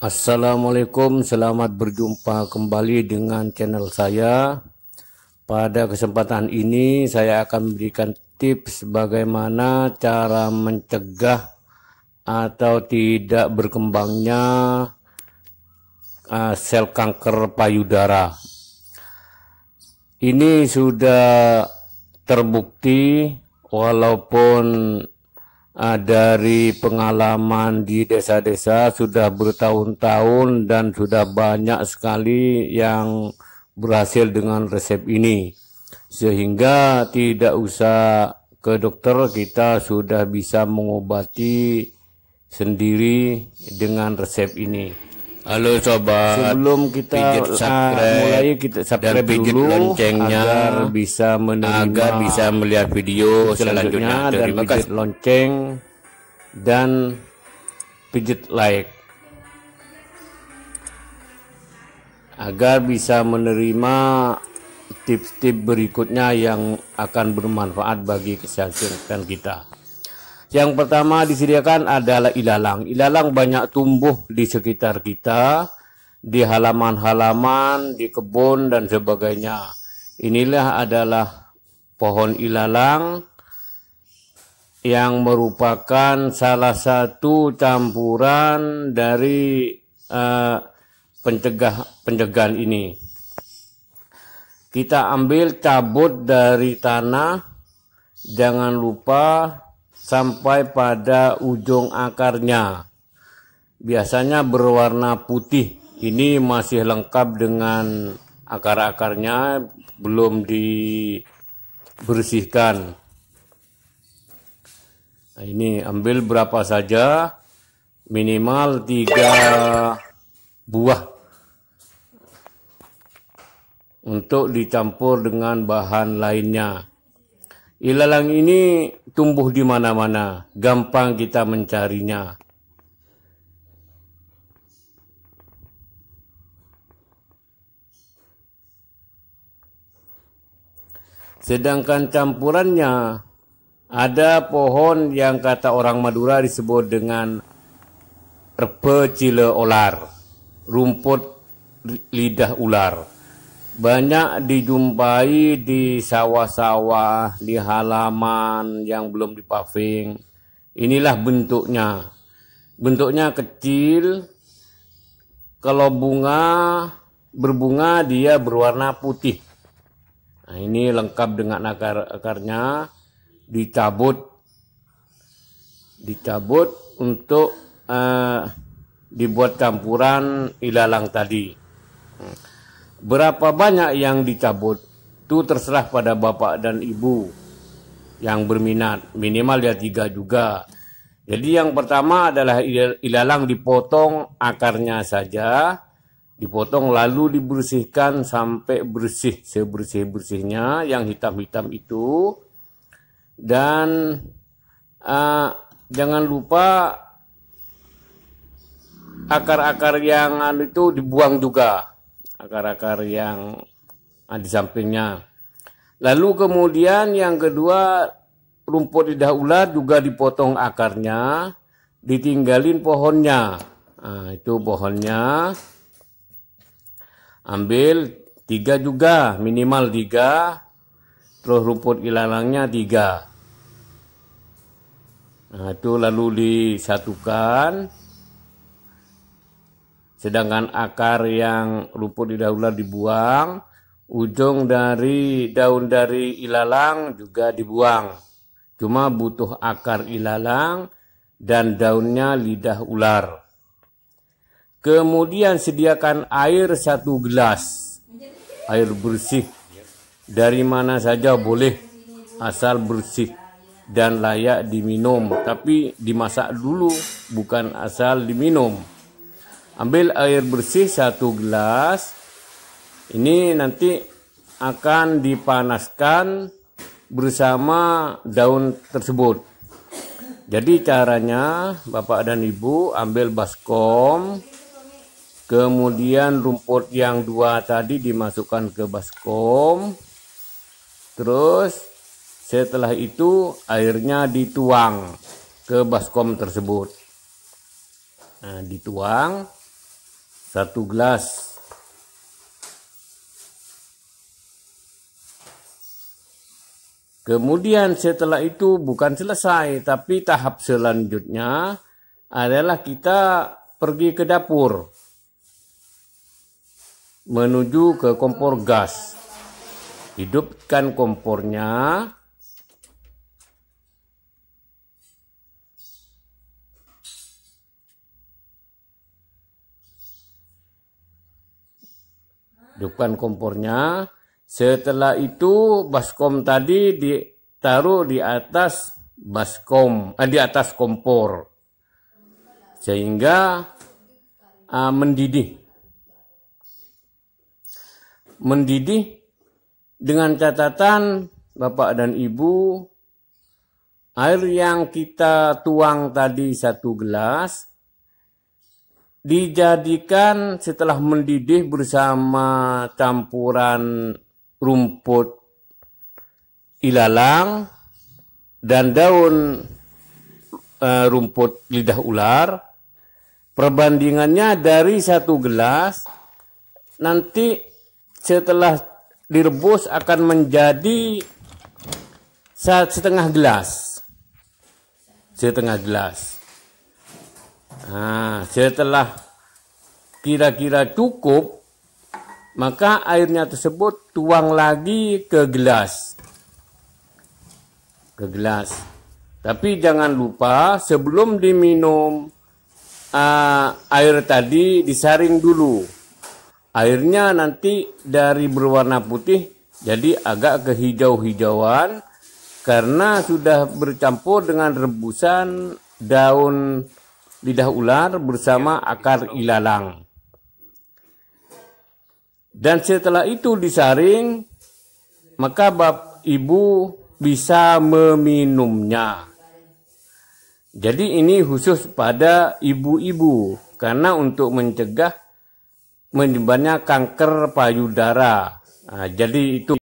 Assalamualaikum, selamat berjumpa kembali dengan channel saya. Pada kesempatan ini saya akan memberikan tips bagaimana cara mencegah atau tidak berkembangnya uh, sel kanker payudara. Ini sudah terbukti walaupun Ah, dari pengalaman di desa-desa sudah bertahun-tahun dan sudah banyak sekali yang berhasil dengan resep ini. Sehingga tidak usah ke dokter kita sudah bisa mengobati sendiri dengan resep ini. Halo sobat. Sebelum kita ah, subscribe, mulai kita subscribe dan dulu loncengnya agar bisa menerima agar bisa melihat video selanjutnya. dan Terima Lonceng dan pijit like agar bisa menerima tips-tips berikutnya yang akan bermanfaat bagi kesehatan kita. Yang pertama disediakan adalah ilalang. Ilalang banyak tumbuh di sekitar kita, di halaman-halaman, di kebun dan sebagainya. Inilah adalah pohon ilalang yang merupakan salah satu campuran dari uh, pencegah pencegahan ini. Kita ambil cabut dari tanah, jangan lupa sampai pada ujung akarnya. Biasanya berwarna putih. Ini masih lengkap dengan akar-akarnya belum dibersihkan. Nah, ini ambil berapa saja minimal tiga buah untuk dicampur dengan bahan lainnya. Ilalang ini tumbuh di mana-mana, gampang kita mencarinya. Sedangkan campurannya ada pohon yang kata orang Madura disebut dengan cile olar, rumput lidah ular banyak dijumpai di sawah-sawah, di halaman yang belum dipaving. Inilah bentuknya. Bentuknya kecil. Kalau bunga berbunga dia berwarna putih. Nah, ini lengkap dengan akar akarnya dicabut dicabut untuk uh, dibuat campuran ilalang tadi. Hmm. Berapa banyak yang dicabut? Itu terserah pada bapak dan ibu yang berminat. Minimal ya tiga juga. Jadi yang pertama adalah ilalang dipotong akarnya saja, dipotong lalu dibersihkan sampai bersih sebersih-bersihnya yang hitam-hitam itu. Dan uh, jangan lupa akar-akar yang anu itu dibuang juga akar-akar yang ah, di sampingnya. Lalu kemudian yang kedua rumput lidah ular juga dipotong akarnya, ditinggalin pohonnya. Nah, itu pohonnya. Ambil tiga juga, minimal tiga. Terus rumput ilalangnya tiga. Nah, itu lalu disatukan. Sedangkan akar yang luput di ular dibuang, ujung dari daun dari ilalang juga dibuang. Cuma butuh akar ilalang dan daunnya lidah ular. Kemudian sediakan air satu gelas, air bersih dari mana saja boleh asal bersih dan layak diminum, tapi dimasak dulu bukan asal diminum ambil air bersih satu gelas ini nanti akan dipanaskan bersama daun tersebut jadi caranya Bapak dan Ibu ambil baskom kemudian rumput yang dua tadi dimasukkan ke baskom terus setelah itu airnya dituang ke baskom tersebut nah dituang satu gelas kemudian setelah itu bukan selesai tapi tahap selanjutnya adalah kita pergi ke dapur menuju ke kompor gas hidupkan kompornya hidupkan kompornya setelah itu baskom tadi ditaruh di atas baskom eh, di atas kompor sehingga uh, mendidih mendidih dengan catatan Bapak dan Ibu air yang kita tuang tadi satu gelas dijadikan setelah mendidih bersama campuran rumput ilalang dan daun e, rumput lidah ular perbandingannya dari satu gelas nanti setelah direbus akan menjadi setengah gelas setengah gelas Nah, setelah kira-kira cukup, maka airnya tersebut tuang lagi ke gelas. Ke gelas. Tapi jangan lupa sebelum diminum uh, air tadi disaring dulu. Airnya nanti dari berwarna putih jadi agak kehijau-hijauan karena sudah bercampur dengan rebusan daun lidah ular bersama akar ilalang. Dan setelah itu disaring, maka bab ibu bisa meminumnya. Jadi ini khusus pada ibu-ibu karena untuk mencegah menyebarnya kanker payudara. Nah, jadi itu